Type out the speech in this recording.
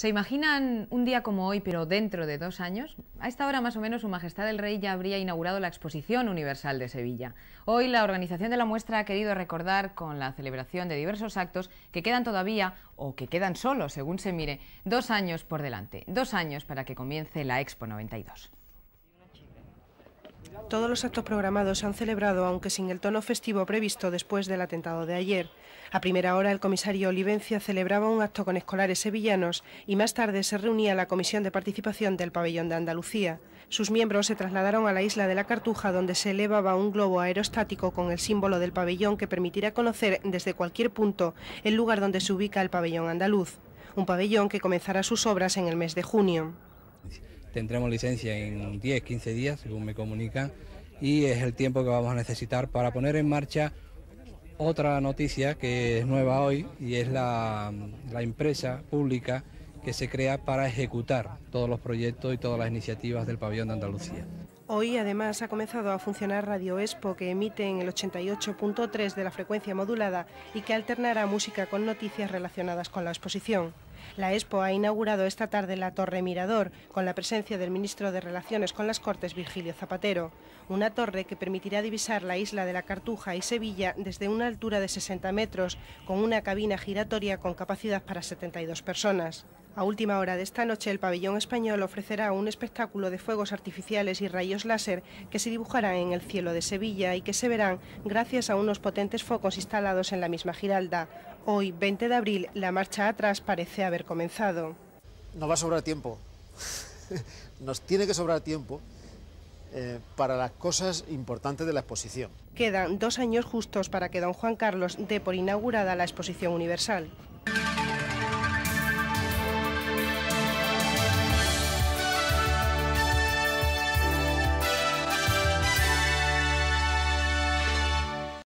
¿Se imaginan un día como hoy, pero dentro de dos años? A esta hora más o menos Su Majestad el Rey ya habría inaugurado la Exposición Universal de Sevilla. Hoy la organización de la muestra ha querido recordar con la celebración de diversos actos que quedan todavía, o que quedan solo, según se mire, dos años por delante. Dos años para que comience la Expo 92. Todos los actos programados se han celebrado, aunque sin el tono festivo previsto después del atentado de ayer. A primera hora, el comisario Olivencia celebraba un acto con escolares sevillanos y más tarde se reunía la comisión de participación del pabellón de Andalucía. Sus miembros se trasladaron a la isla de la Cartuja, donde se elevaba un globo aerostático con el símbolo del pabellón que permitirá conocer desde cualquier punto el lugar donde se ubica el pabellón andaluz. Un pabellón que comenzará sus obras en el mes de junio. Tendremos licencia en 10, 15 días, según me comunican, y es el tiempo que vamos a necesitar para poner en marcha otra noticia que es nueva hoy y es la, empresa pública que se crea para ejecutar todos los proyectos y todas las iniciativas del pabellón de Andalucía. Hoy además ha comenzado a funcionar Radio Expo que emite en el 88.3 de la frecuencia modulada y que alternará música con noticias relacionadas con la exposición. La Expo ha inaugurado esta tarde la Torre Mirador, con la presencia del ministro de Relaciones con las Cortes, Virgilio Zapatero, una torre que permitirá divisar la isla de la Cartuja y Sevilla desde una altura de 60 metros, con una cabina giratoria con capacidad para 72 personas. A última hora de esta noche, el pabellón español ofrecerá un espectáculo de fuegos artificiales y rayos láser que se dibujarán en el cielo de Sevilla y que se verán gracias a unos potentes focos instalados en la misma Giralda. Hoy, 20 de abril, la marcha atrás parece haber comenzado. No va a sobrar tiempo. Nos tiene que sobrar tiempo eh, para las cosas importantes de la exposición. Quedan dos años justos para que don Juan Carlos dé por inaugurada la exposición universal.